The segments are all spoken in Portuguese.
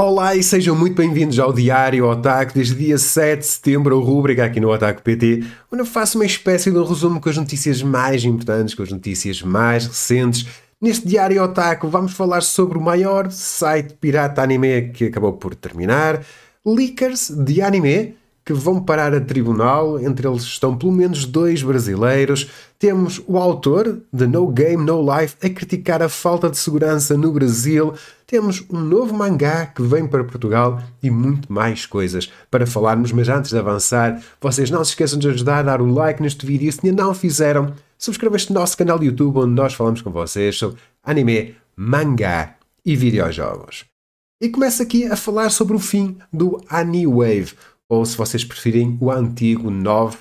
Olá e sejam muito bem-vindos ao Diário Otaku desde dia 7 de setembro, a rubrica aqui no Otaku PT, onde eu faço uma espécie de um resumo com as notícias mais importantes, com as notícias mais recentes. Neste Diário Otaku vamos falar sobre o maior site pirata anime que acabou por terminar, leakers de anime que vão parar a tribunal, entre eles estão pelo menos dois brasileiros, temos o autor de No Game No Life a criticar a falta de segurança no Brasil, temos um novo mangá que vem para Portugal e muito mais coisas para falarmos. Mas antes de avançar, vocês não se esqueçam de ajudar a dar o like neste vídeo se ainda não fizeram. Subscrevam este nosso canal do YouTube onde nós falamos com vocês sobre anime, mangá e videojogos. E começo aqui a falar sobre o fim do anime Wave, ou se vocês preferirem, o antigo 9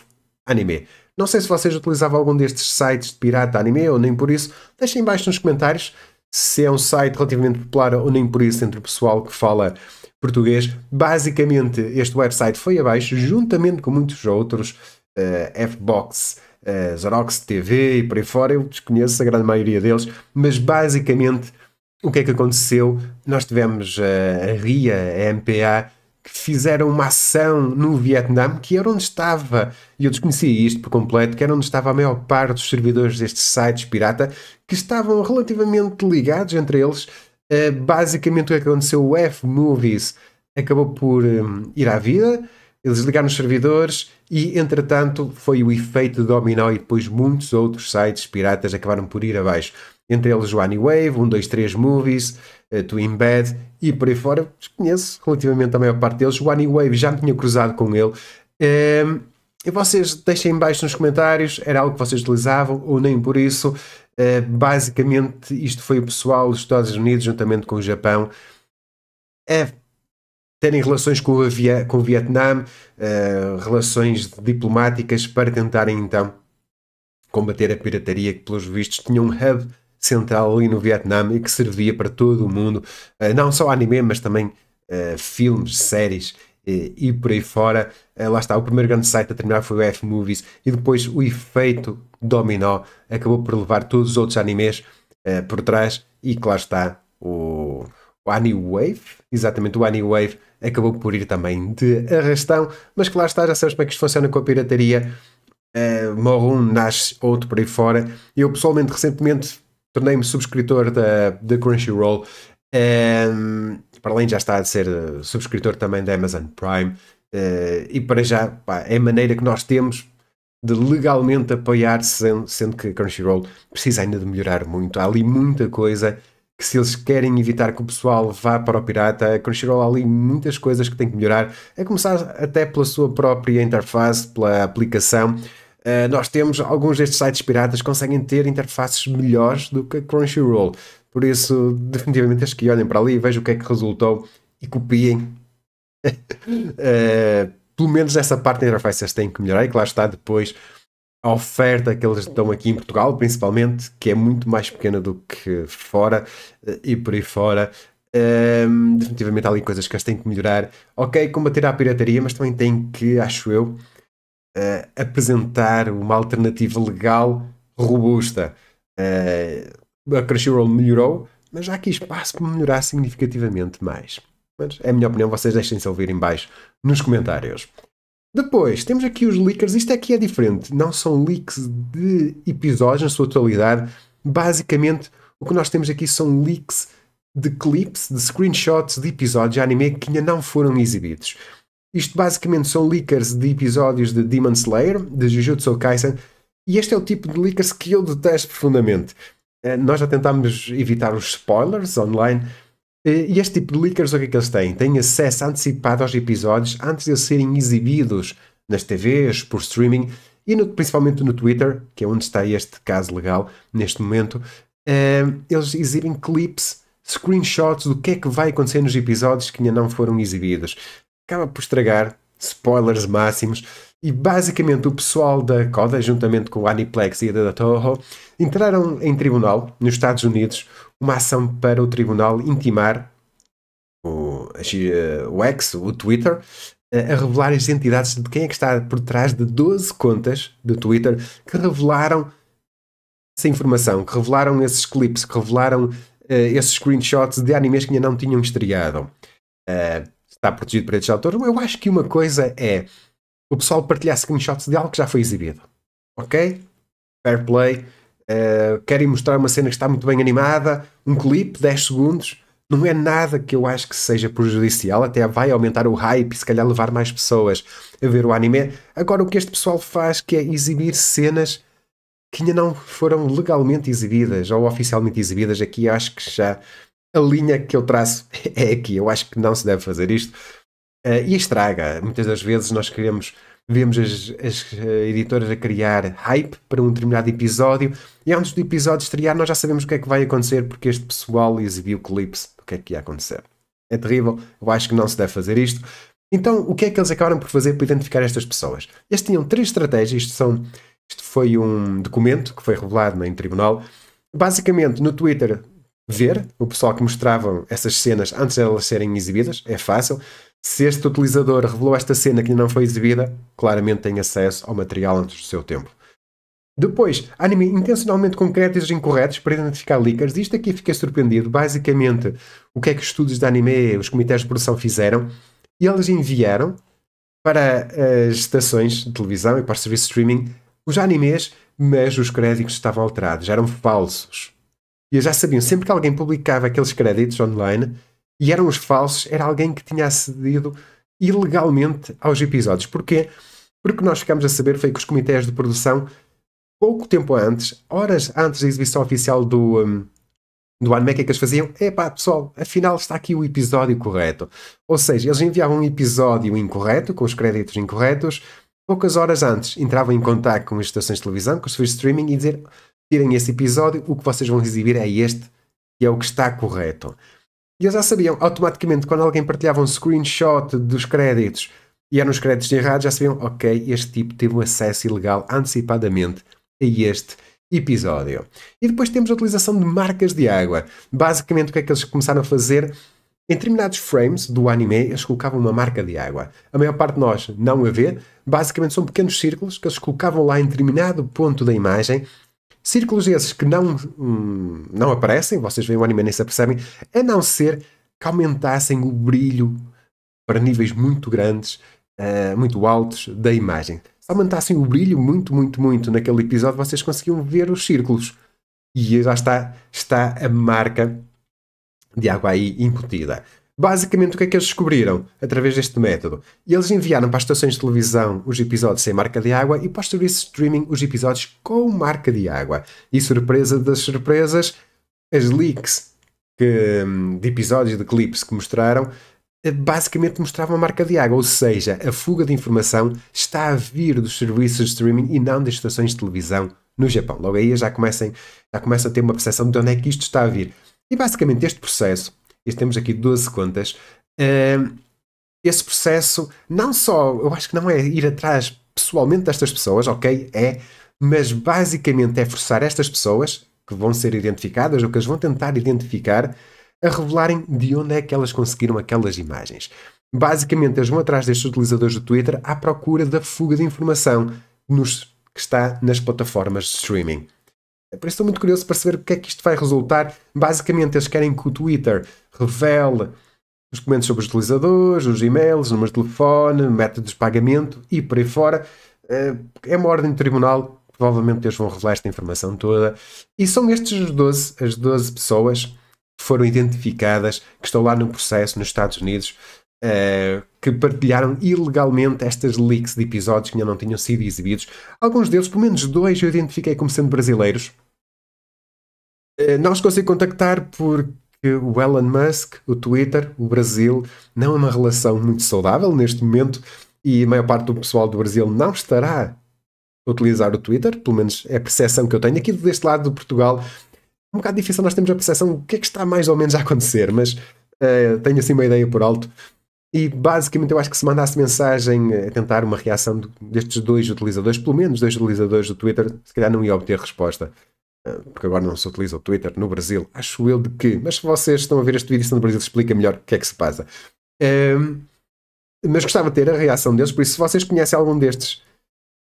anime. Não sei se vocês utilizavam algum destes sites de pirata anime ou nem por isso. Deixem embaixo nos comentários se é um site relativamente popular ou nem por isso entre o pessoal que fala português. Basicamente, este website foi abaixo, juntamente com muitos outros, uh, Fbox, uh, Xerox TV e por aí fora. Eu desconheço a grande maioria deles, mas basicamente o que é que aconteceu? Nós tivemos uh, a RIA, a MPA, que fizeram uma ação no Vietnã, que era onde estava, e eu desconhecia isto por completo, que era onde estava a maior parte dos servidores destes sites pirata, que estavam relativamente ligados entre eles. Uh, basicamente o que aconteceu, o F-Movies acabou por um, ir à vida, eles ligaram os servidores e, entretanto, foi o efeito dominó e depois muitos outros sites piratas acabaram por ir abaixo. Entre eles o Anywave, 123 Movies, a Twin Bad e por aí fora, conheço relativamente a maior parte deles. O Anywave já me tinha cruzado com ele. Um, ehm, e vocês deixem embaixo nos comentários, era algo que vocês utilizavam ou nem por isso. Uh, basicamente, isto foi o pessoal dos Estados Unidos, juntamente com o Japão, a terem relações com, Via com o Vietnã, uh, relações diplomáticas para tentarem então combater a pirataria que, pelos vistos, tinha um hub central ali no Vietnã e que servia para todo o mundo, eh, não só anime, mas também eh, filmes, séries eh, e por aí fora. Lá está, o primeiro grande site a terminar foi o F-Movies e depois o efeito dominó acabou por levar todos os outros animes por trás e claro está o, o Wave, exatamente o Wave acabou por ir também de arrastão, mas que lá está, já sabes como é que isto funciona com a pirataria. Uh, morre um, nasce outro por aí fora. Eu pessoalmente recentemente tornei-me subscritor da, da Crunchyroll. Um, para além já está a ser eh, subscritor também da Amazon Prime. Uh, e para já pá, é a maneira que nós temos de legalmente apoiar, sendo, sendo que Crunchyroll precisa ainda de melhorar muito. Há ali muita coisa que se eles querem evitar que o pessoal vá para o pirata, a Crunchyroll há ali muitas coisas que tem que melhorar, a começar até pela sua própria interface, pela aplicação. Uh, nós temos alguns destes sites piratas conseguem ter interfaces melhores do que a Crunchyroll. Por isso, definitivamente acho que olhem para ali e vejam o que é que resultou e copiem. uh, pelo menos essa parte da interface eles têm que melhorar e claro está depois a oferta que eles estão aqui em Portugal, principalmente, que é muito mais pequena do que fora eh, e por aí fora. Um, ehm, definitivamente há ali coisas que eles têm que melhorar. Ok, combater a pirataria, mas também têm que, acho eu, uh, apresentar uma alternativa legal robusta. Uh, a Crunchyroll melhorou, mas há aqui espaço para melhorar significativamente mais. Mas é a minha opinião, vocês deixem-se ouvir em baixo nos comentários. Depois, temos aqui os leakers. Isto aqui é, é diferente. Não são leaks de episódios na sua totalidade. Basicamente, o que nós temos aqui são leaks de clips, de screenshots de episódios de anime que ainda não foram exibidos. Isto basicamente são leakers de episódios de Demon Slayer, de Jujutsu Kaisen, e este é o tipo de leakers que eu detesto profundamente. Eh, nós já tentámos evitar os spoilers online, eh, e este tipo de leakers, o que é que eles têm? Têm acesso antecipado aos episódios antes de eles serem exibidos nas TVs, por streaming e no, principalmente no Twitter, que é onde está este caso legal neste momento. Eh, eles exibem clips, screenshots do que é que vai acontecer nos episódios que ainda não foram exibidos acaba por estragar, spoilers máximos, e basicamente o pessoal da Coda, juntamente com a Aniplex e a da Toho, entraram em tribunal nos Estados Unidos uma ação para o tribunal intimar o, eh, o X, o Twitter, eh, a revelar as entidades de quem é que está por trás de 12 contas do Twitter que revelaram essa informação, que revelaram esses clips, que revelaram uh, esses screenshots de animes que ainda não tinham estreado. Uh, está protegido por estes autores, Eu acho que uma coisa é o pessoal partilhar screenshots de algo que já foi exibido. Ok? Fair play. Uh, eh, querem mostrar uma cena que está muito bem animada, um clipe, 10 segundos. Não é nada que eu acho que seja prejudicial, até vai aumentar o hype e se calhar levar mais pessoas a ver o anime. Agora, o que este pessoal faz que é exibir cenas que ainda não foram legalmente exibidas ou oficialmente exibidas, aqui acho que já a linha que eu traço é aqui. Eu acho que não se deve fazer isto. Uh, e estraga. Muitas das vezes nós queremos, vemos as, as eh, editoras a criar hype para um determinado episódio e antes do episódio estrear nós já sabemos o que é que vai acontecer porque este pessoal exibiu clips do que é que ia acontecer. É terrível, eu acho que não se deve fazer isto. Então, o que é que eles acabaram por fazer para identificar estas pessoas? Eles tinham três estratégias, isto, são, isto foi um documento que foi revelado em tribunal. Basicamente, no Twitter ver o pessoal que mostrava essas cenas antes de elas serem exibidas, é fácil. Se este utilizador revelou esta cena que ainda não foi exibida, claramente tem acesso ao material antes do seu tempo. Depois, anime intencionalmente com créditos incorretos para identificar leakers. Isto aqui fiquei surpreendido. Basicamente, o que é que os estudos de anime, os comitês de produção fizeram? Eles enviaram para as estações de televisão e para o serviço de streaming os animes, mas os créditos estavam alterados, eram falsos. E eu já sabia, sempre que alguém publicava aqueles créditos online e eram os falsos, era alguém que tinha acedido ilegalmente aos episódios. Porquê? Porque nós ficamos a saber foi que os comitês de produção, pouco tempo antes, horas antes da exibição oficial do, um, do anime, que é que eles faziam? Epá, pessoal, afinal está aqui o episódio correto. Ou seja, eles enviavam um episódio incorreto, com os créditos incorretos, poucas horas antes entravam em contato com as estações de televisão, com os seus streaming e dizer tirem esse episódio, o que vocês vão exibir é este, que é o que está correto. E eles já sabiam, automaticamente, quando alguém partilhava um screenshot dos créditos e eram os créditos errados, já sabiam, ok, este tipo teve um acesso ilegal antecipadamente a este episódio. E depois temos a utilização de marcas de água. Basicamente, o que é que eles começaram a fazer? Em determinados frames do anime, eles colocavam uma marca de água. A maior parte de nós não a vê. Basicamente, são pequenos círculos que eles colocavam lá em determinado ponto da imagem Círculos esses que não, hum, não aparecem, vocês veem o anime nem se apercebem, a não ser que aumentassem o brilho para níveis muito grandes, uh, muito altos da imagem. Se aumentassem o brilho muito, muito, muito naquele episódio, vocês conseguiam ver os círculos. E já está, está a marca de água aí incutida. Basicamente, o que é que eles descobriram através deste método? Eles enviaram para as estações de televisão os episódios sem marca de água e para os serviços de streaming os episódios com marca de água. E surpresa das surpresas, as leaks que, de episódios de clipes que mostraram eh, basicamente mostravam a marca de água, ou seja, a fuga de informação está a vir dos serviços de streaming e não das estações de televisão no Japão. Logo aí já, começam já começam a ter uma percepção de onde é que isto está a vir. E basicamente este processo e temos aqui 12 contas. Uh, esse processo, não só, eu acho que não é ir atrás pessoalmente destas pessoas, ok? É, mas basicamente é forçar estas pessoas que vão ser identificadas ou que as vão tentar identificar a revelarem de onde é que elas conseguiram aquelas imagens. Basicamente, eles vão atrás destes utilizadores do Twitter à procura da fuga de informação nos, que está nas plataformas de streaming. Por isso estou muito curioso para saber o que é que isto vai resultar. Basicamente, eles querem que o Twitter revele os documentos sobre os utilizadores, os e-mails, números de telefone, métodos de pagamento e por aí fora. Eh, é uma ordem de tribunal, provavelmente eles vão revelar esta informação toda. E são estes 12, as 12 pessoas que foram identificadas, que estão lá no processo nos Estados Unidos, uh, que partilharam ilegalmente estas leaks de episódios que ainda não tinham sido exibidos. Alguns deles, pelo menos dois, eu identifiquei como sendo brasileiros. Uh, não os consegui contactar porque o Elon Musk, o Twitter, o Brasil, não é uma relação muito saudável neste momento e a maior parte do pessoal do Brasil não estará a utilizar o Twitter, pelo menos é a percepção que eu tenho. Aqui deste lado de Portugal, é um bocado difícil, nós temos a percepção do que é que está mais ou menos a acontecer, mas uh, tenho assim uma ideia por alto e basicamente eu acho que se mandasse mensagem a tentar uma reação destes dois utilizadores, pelo menos dois utilizadores do Twitter, se calhar não ia obter resposta. Ah, porque agora não se utiliza o Twitter no Brasil. Acho eu de que. Mas se vocês estão a ver este vídeo, estão no Brasil, explica melhor o que é que se passa. Um, mas gostava de ter a reação deles, por isso, se vocês conhecem algum destes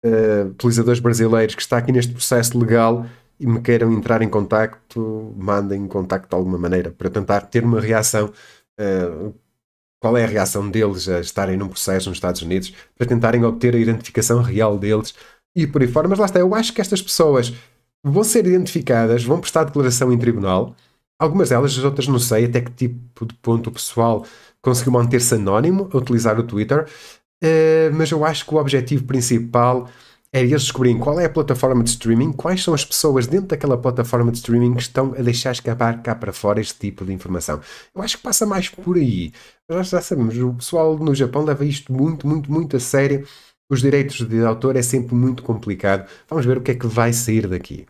uh, utilizadores brasileiros que está aqui neste processo legal e me queiram entrar em contacto, mandem contacto de alguma maneira para tentar ter uma reação. Uh, qual é a reação deles a estarem num processo nos Estados Unidos para tentarem obter a identificação real deles e por aí fora. Mas lá está, eu acho que estas pessoas vão ser identificadas, vão prestar declaração em tribunal. Algumas delas, as outras não sei até que tipo de ponto o pessoal conseguiu manter-se anónimo a utilizar o Twitter. Uh, mas eu acho que o objetivo principal é eles descobrirem qual é a plataforma de streaming, quais são as pessoas dentro daquela plataforma de streaming que estão a deixar escapar cá para fora este tipo de informação. Eu acho que passa mais por aí. Nós já sabemos, o pessoal no Japão leva isto muito, muito, muito a sério. Os direitos de autor é sempre muito complicado. Vamos ver o que é que vai sair daqui.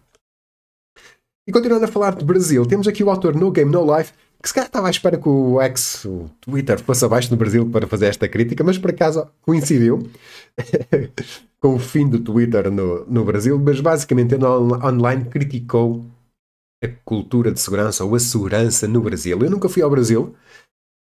E continuando a falar de Brasil, temos aqui o autor No Game No Life, que se calhar estava à espera que o ex o Twitter fosse abaixo no Brasil para fazer esta crítica, mas por acaso coincidiu. com o fim do Twitter no, no Brasil, mas basicamente ele online criticou a cultura de segurança ou a segurança no Brasil. Eu nunca fui ao Brasil,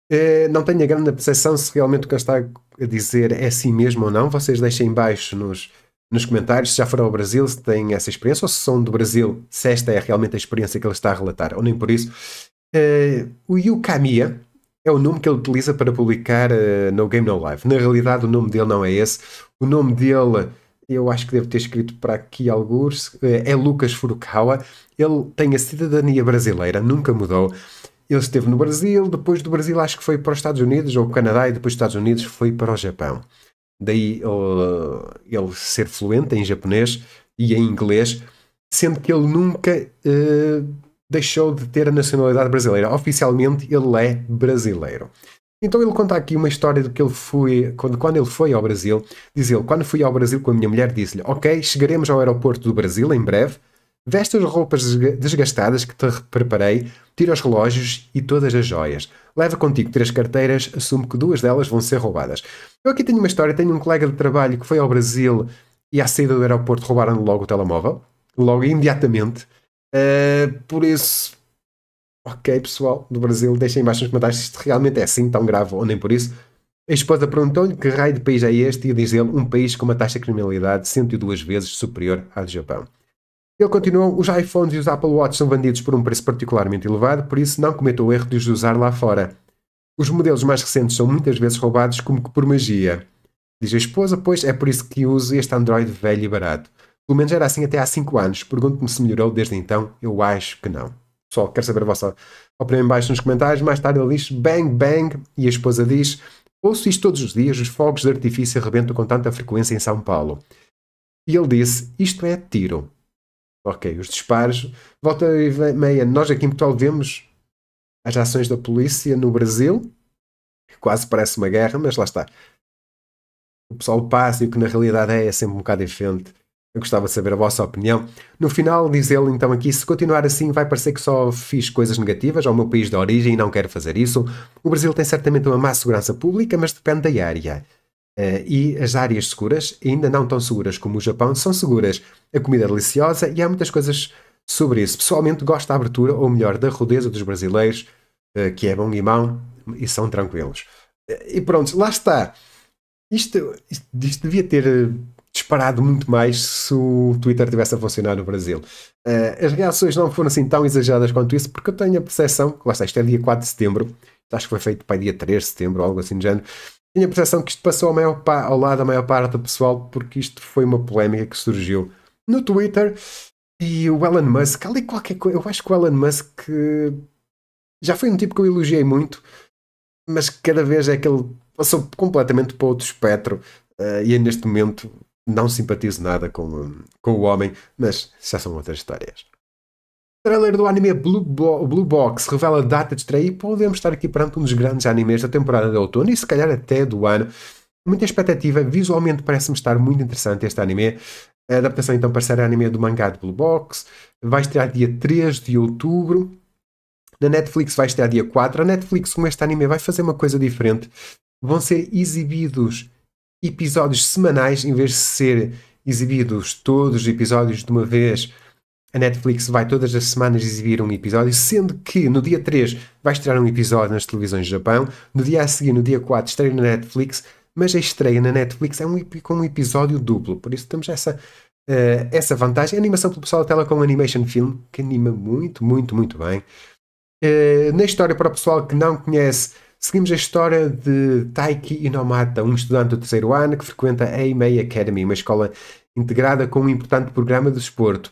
eh, não tenho a grande percepção se realmente o que ele está a dizer é assim mesmo ou não. Vocês deixem embaixo nos, nos comentários se já foram ao Brasil, se têm essa experiência, ou se são do Brasil, se esta é realmente a experiência que ele está a relatar, ou nem por isso. Eh, o Yukamiya, é o nome que ele utiliza para publicar uh, No Game No Live. Na realidade, o nome dele não é esse. O nome dele, eu acho que devo ter escrito para aqui alguns, eh, é Lucas Furukawa. Ele tem a cidadania brasileira, nunca mudou. Ele esteve no Brasil, depois do Brasil acho que foi para os Estados Unidos ou Canadá e depois dos Estados Unidos foi para o Japão. Daí eh, ele ser fluente em japonês e em inglês, sendo que ele nunca uh, deixou de ter a nacionalidade brasileira. Oficialmente ele é brasileiro. Então ele conta aqui uma história do que ele foi, quando, quando ele foi ao Brasil, diz ele, quando fui ao Brasil com a minha mulher, disse-lhe, ok, chegaremos ao aeroporto do Brasil em breve, Veste as roupas desgastadas que te preparei, tira os relógios e todas as joias. Leva contigo três carteiras, assumo que duas delas vão ser roubadas. Eu aqui tenho uma história, tenho um colega de trabalho que foi ao Brasil e à saída do aeroporto roubaram logo o telemóvel, logo imediatamente. Uh, por isso, ok, pessoal do Brasil, deixem embaixo nos comentários se isto realmente é assim tão grave ou nem por isso. A esposa perguntou-lhe que raio de país é este e diz ele um país com uma taxa de criminalidade 102 vezes superior à do Japão. Ele continuou: os iPhones e os Apple Watch são vendidos por um preço particularmente elevado, por isso não cometa o erro de os usar lá fora. Os modelos mais recentes são muitas vezes roubados como que por magia. Diz a esposa, pois é por isso que uso este Android velho e barato. Pelo menos era assim até há 5 anos. Pergunto-me se melhorou desde então. Eu acho que não. Pessoal, quero saber a vossa opinião em baixo nos comentários. Mais tarde ele diz bang bang e a esposa diz ouço isto todos os dias, os fogos de artifício arrebentam com tanta frequência em São Paulo. E ele disse, isto é tiro. Ok, os disparos. Volta e meia, nós aqui em Portugal vemos as ações da polícia no Brasil. Quase parece uma guerra, mas lá está. O pessoal passa e o que na realidade é é sempre um bocado diferente. Eu gostava de saber a vossa opinião. No final, diz ele então aqui: se continuar assim, vai parecer que só fiz coisas negativas ao meu país de origem e não quero fazer isso. O Brasil tem certamente uma má segurança pública, mas depende da área. Uh, e as áreas seguras, ainda não tão seguras como o Japão, são seguras. A comida é deliciosa e há muitas coisas sobre isso. Pessoalmente, gosto da abertura, ou melhor, da rudeza dos brasileiros, uh, que é bom limão e são tranquilos. Uh, e pronto, lá está. Isto, isto, isto devia ter disparado muito mais se o Twitter tivesse a funcionar no Brasil. Uh, as reações não foram assim tão exageradas quanto isso, porque eu tenho a percepção, que está, isto é dia 4 de setembro, acho que foi feito para dia 3 de setembro, algo assim do género, tenho a percepção que isto passou ao, maior, ao lado da maior parte do pessoal, porque isto foi uma polémica que surgiu no Twitter, e o Elon Musk, ali qualquer coisa, eu acho que o Elon Musk já foi um tipo que eu elogiei muito, mas cada vez é que ele passou completamente para outro espectro, uh, e é neste momento não simpatizo nada com, com o homem, mas já são outras histórias. para trailer do anime Blue, Bo Blue Box revela a data de estreia e podemos estar aqui perante um dos grandes animes da temporada de outono e se calhar até do ano. Muita expectativa, visualmente parece-me estar muito interessante este anime. A adaptação então para ser anime do mangá de Blue Box vai estrear dia 3 de outubro. Na Netflix vai estrear dia 4. A Netflix com este anime vai fazer uma coisa diferente. Vão ser exibidos episódios semanais em vez de ser exibidos todos os episódios de uma vez. A Netflix vai todas as semanas exibir um episódio, sendo que no dia 3 vai estrear um episódio nas televisões do Japão, no dia a seguir, no dia 4, estreia na Netflix, mas a estreia na Netflix é um, com um episódio duplo, por isso temos essa, uh, essa vantagem. A animação pelo pessoal da um Animation Film, que anima muito, muito, muito bem. Uh, na história para o pessoal que não conhece, Seguimos a história de Taiki Inomata, um estudante do terceiro ano que frequenta a EMEI Academy, uma escola integrada com um importante programa de desporto.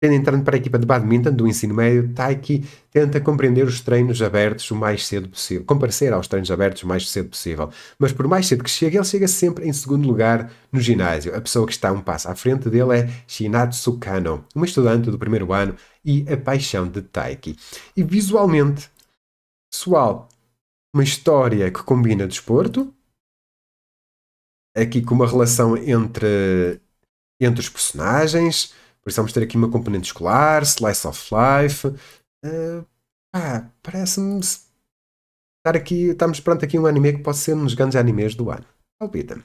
Tendo entrado para a equipa de badminton do ensino médio, Taiki tenta compreender os treinos abertos o mais cedo possível, comparecer aos treinos abertos o mais cedo possível. Mas por mais cedo que chegue, ele chega sempre em segundo lugar no ginásio. A pessoa que está um passo à frente dele é Shinatsu Kano, uma estudante do primeiro ano e a paixão de Taiki. E visualmente, pessoal, uma história que combina desporto, aqui com uma relação entre, entre os personagens, por isso vamos ter aqui uma componente escolar, slice of life. Uh, ah, parece-me estar aqui, estamos perante aqui um anime que pode ser um dos grandes animes do ano. Palpita.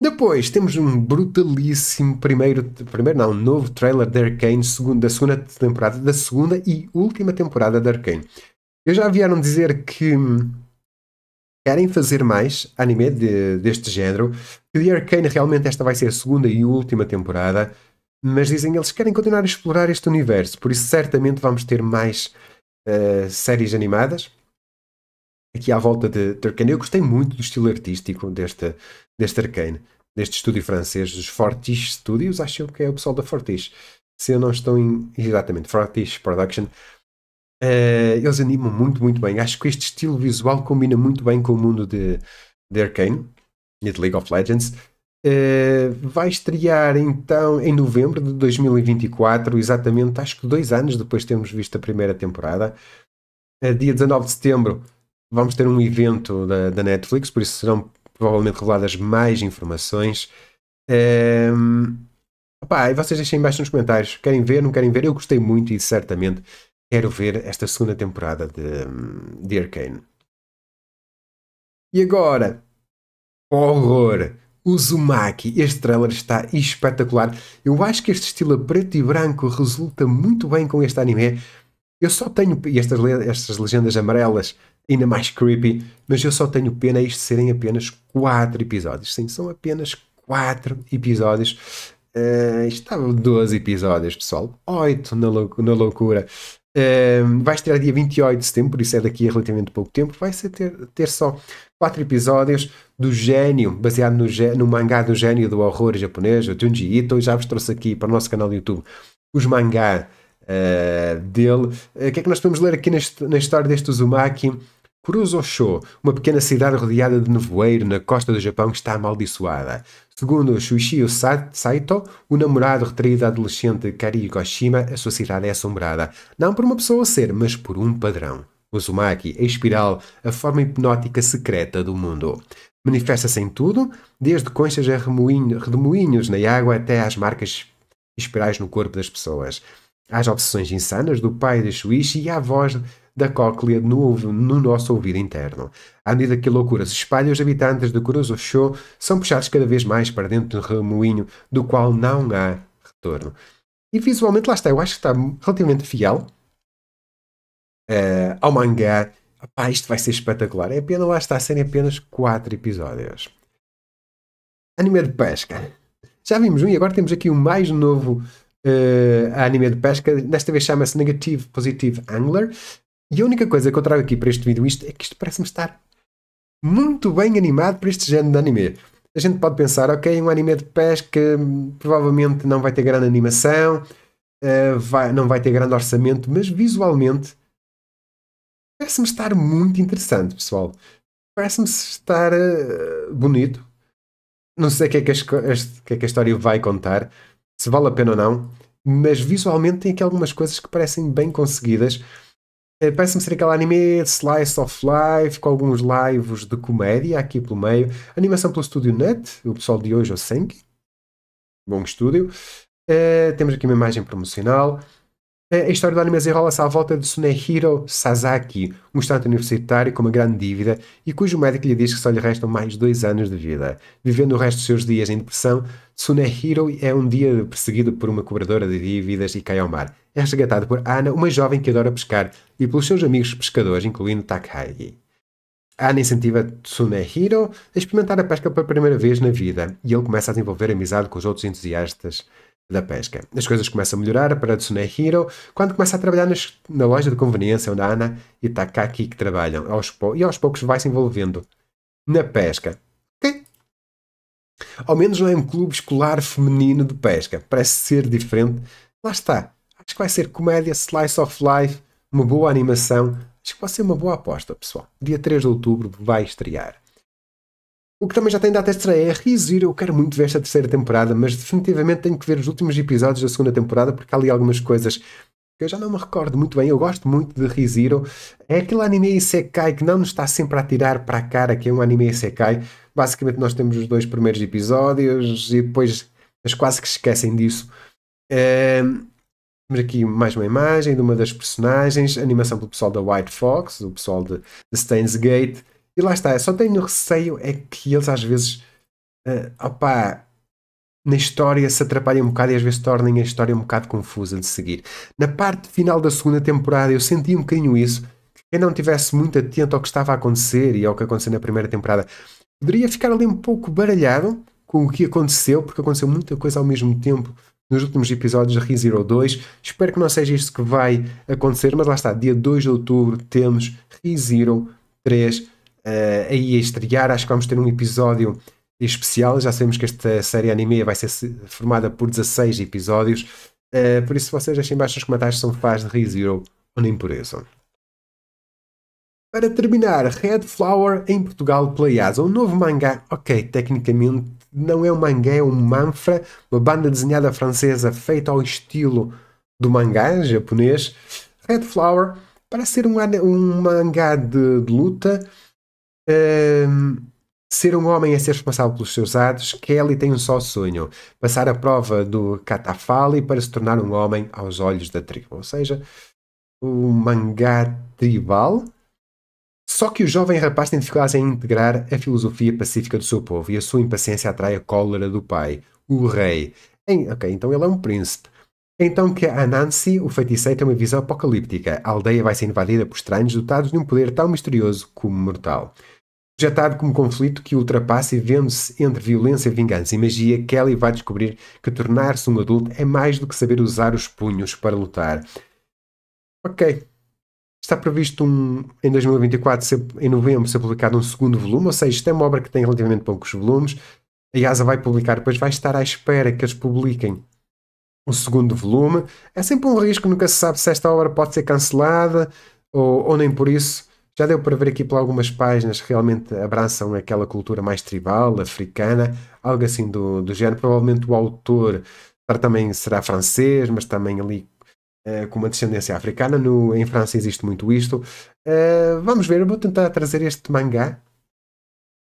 Depois temos um brutalíssimo primeiro, primeiro não, novo trailer Arcane Arkane, da segunda temporada, da segunda e última temporada de Arkane. Eu já vieram dizer que hum, querem fazer mais anime de, deste género. The Arcane realmente esta vai ser a segunda e última temporada, mas dizem eles querem continuar a explorar este universo, por isso certamente vamos ter mais uh, séries animadas. Aqui à volta de, de Arcane, eu gostei muito do estilo artístico deste, deste Arcane, deste estúdio francês, dos Fortis Studios, acho que é o pessoal da Fortis, Se eu não estou em. Exatamente, Fortis Production Uh, eles animam muito, muito bem. Acho que este estilo visual combina muito bem com o mundo de, de Arkane e de League of Legends. Uh, vai estrear então em novembro de 2024, exatamente acho que dois anos depois de termos visto a primeira temporada. Uh, dia 19 de setembro vamos ter um evento da, da Netflix, por isso serão provavelmente reveladas mais informações. Um, ehm, e vocês deixem embaixo nos comentários. Querem ver, não querem ver? Eu gostei muito e certamente quero ver esta segunda temporada de, hum, de Arcane. E agora, horror! Uzumaki, este trailer está espetacular. Eu acho que este estilo preto e branco resulta muito bem com este anime. Eu só tenho. E estas, estas legendas amarelas, ainda mais creepy, mas eu só tenho pena isto serem apenas 4 episódios. Sim, são apenas 4 episódios. Uh, estava 12 episódios, pessoal. 8 na, lou na loucura vai estrear dia 28 de setembro, por isso é daqui a relativamente pouco tempo. Vai ser ter, ter só quatro episódios do gênio, baseado no, no mangá do gênio do horror japonês, o Junji Ito. Já vos trouxe aqui para o nosso canal do YouTube os mangá uh, dele. Ah, o uh, que é que nós podemos ler aqui neste, na história deste Uzumaki? Kurososho, uma pequena cidade rodeada de nevoeiro na costa do Japão que está amaldiçoada. Segundo Shuichi Saito, o namorado retraído da adolescente Kari Goshima, a sua cidade é assombrada, não por uma pessoa a ser, mas por um padrão. Uzumaki, a espiral, a forma hipnótica secreta do mundo. Manifesta-se em tudo, desde conchas a redemoinhos na água até às marcas espirais no corpo das pessoas. Às obsessões insanas do pai de Shuichi e à voz da cóclea no, no nosso ouvido interno. À medida que a loucura se espalha, os habitantes de show são puxados cada vez mais para dentro de um remoinho do qual não há retorno. E visualmente, lá está, eu acho que está relativamente fiel uh, ao mangá. Epá, isto vai ser espetacular. É pena lá está a serem é apenas 4 episódios. Anime de pesca. Já vimos um e agora temos aqui o um mais novo uh, anime de pesca. Desta vez chama-se Negative Positive Angler. E a única coisa que eu trago aqui para este vídeo isto, é que isto parece-me estar muito bem animado para este género de anime. A gente pode pensar, ok, um anime de pesca hum, provavelmente não vai ter grande animação, uh, vai, não vai ter grande orçamento, mas visualmente parece-me estar muito interessante, pessoal. Parece-me estar uh, bonito. Não sei o que, é que, que é que a história vai contar, se vale a pena ou não, mas visualmente tem aqui algumas coisas que parecem bem conseguidas eh, parece-me ser aquele anime Slice of Life, com alguns lives de comédia aqui pelo meio. Animação pelo Studio Net, o pessoal de hoje, o Senki. Bom estúdio. Uh, temos aqui uma imagem promocional. Uh, a história do anime desenrola-se à volta de Sunehiro Sasaki, um estudante universitário com uma grande dívida e cujo médico lhe diz que só lhe restam mais dois anos de vida. Vivendo o resto dos seus dias em depressão, Sunehiro é um dia perseguido por uma cobradora de dívidas e cai ao mar é resgatado por Ana, uma jovem que adora pescar, e pelos seus amigos pescadores, incluindo Takagi. Ana incentiva Tsunehiro a experimentar a pesca pela primeira vez na vida, e ele começa a desenvolver amizade com os outros entusiastas da pesca. As coisas começam a melhorar para Tsunehiro quando começa a trabalhar nas, na loja de conveniência onde Ana e Takaki que trabalham, aos e aos poucos vai se envolvendo na pesca. Okay. Ao menos não é um clube escolar feminino de pesca. Parece ser diferente. Lá está. Acho que vai ser comédia, slice of life, uma boa animação. Acho que vai ser uma boa aposta, pessoal. Dia 3 de outubro vai estrear. O que também já tem data extra é Rizir. Eu quero muito ver esta terceira temporada, mas definitivamente tenho que ver os últimos episódios da segunda temporada porque há ali algumas coisas que eu já não me recordo muito bem. Eu gosto muito de ReZero. É aquele anime Isekai que não nos está sempre a tirar para a cara que é um anime Isekai. Basicamente, nós temos os dois primeiros episódios e depois eles quase que esquecem disso. Ehm, temos aqui mais uma imagem de uma das personagens, animação pelo pessoal da White Fox, o pessoal de, de Gate E lá está, só tenho receio é que eles às vezes, uh, opá, na história se atrapalhem um bocado e às vezes tornem a história um bocado confusa de seguir. Na parte final da segunda temporada eu senti um bocadinho isso. Quem não estivesse muito atento ao que estava a acontecer e ao que aconteceu na primeira temporada, poderia ficar ali um pouco baralhado com o que aconteceu, porque aconteceu muita coisa ao mesmo tempo nos últimos episódios de ReZero 2. Espero que não seja isto que vai acontecer, mas lá está, dia 2 de outubro temos ReZero 3 uh, aí a estrear. Acho que vamos ter um episódio especial. Já sabemos que esta série anime vai ser formada por 16 episódios. Uh, por isso, vocês deixem embaixo nos comentários se são fãs de ReZero ou nem por isso. Para terminar, Red Flower em Portugal Playas, um novo mangá, ok, tecnicamente não é um mangá, é um manfra, uma banda desenhada francesa feita ao estilo do mangá japonês. Red Flower parece ser um, um mangá de, de luta. Um, ser um homem é ser responsável pelos seus atos. Kelly tem um só sonho: passar a prova do Catafali para se tornar um homem aos olhos da tribo. Ou seja, um mangá tribal só que o jovem rapaz tem dificuldades em integrar a filosofia pacífica do seu povo e a sua impaciência atrai a cólera do pai, o rei. Em, ok, então ele é um príncipe. Então que a Anansi, o feiticeiro, tem uma visão apocalíptica. A aldeia vai ser invadida por estranhos dotados de um poder tão misterioso como mortal. Projetado como conflito que ultrapassa e vende-se entre violência, vingança e magia, Kelly vai descobrir que tornar-se um adulto é mais do que saber usar os punhos para lutar. Ok, Está previsto um, em 2024, ser, em novembro, ser publicado um segundo volume, ou seja, isto é uma obra que tem relativamente poucos volumes. A IASA vai publicar, depois vai estar à espera que eles publiquem um segundo volume. É sempre um risco, nunca se sabe se esta obra pode ser cancelada ou, ou nem por isso. Já deu para ver aqui por algumas páginas que realmente abraçam aquela cultura mais tribal, africana, algo assim do, do género. Provavelmente o autor também será francês, mas também ali eh, com uma descendência africana. No, em França existe muito isto. Uh, vamos ver, eu vou tentar trazer este mangá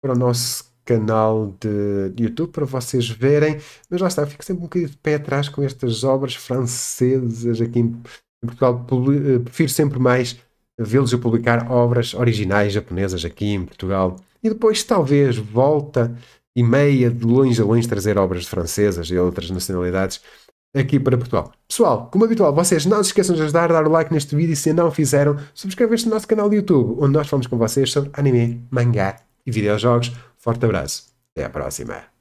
para o nosso canal de YouTube para vocês verem. Mas lá está, fico sempre um bocadinho de pé atrás com estas obras francesas aqui em Portugal. Eh, prefiro sempre mais vê-los a publicar obras originais japonesas aqui em Portugal. E depois, talvez, volta e meia de longe a longe trazer obras francesas e outras nacionalidades aqui para Portugal. Pessoal, como habitual, vocês não se esqueçam de ajudar a dar o like neste vídeo e se não fizeram, subscrevam este nosso canal de YouTube, onde nós falamos com vocês sobre anime, mangá e videojogos. Forte abraço, até à próxima.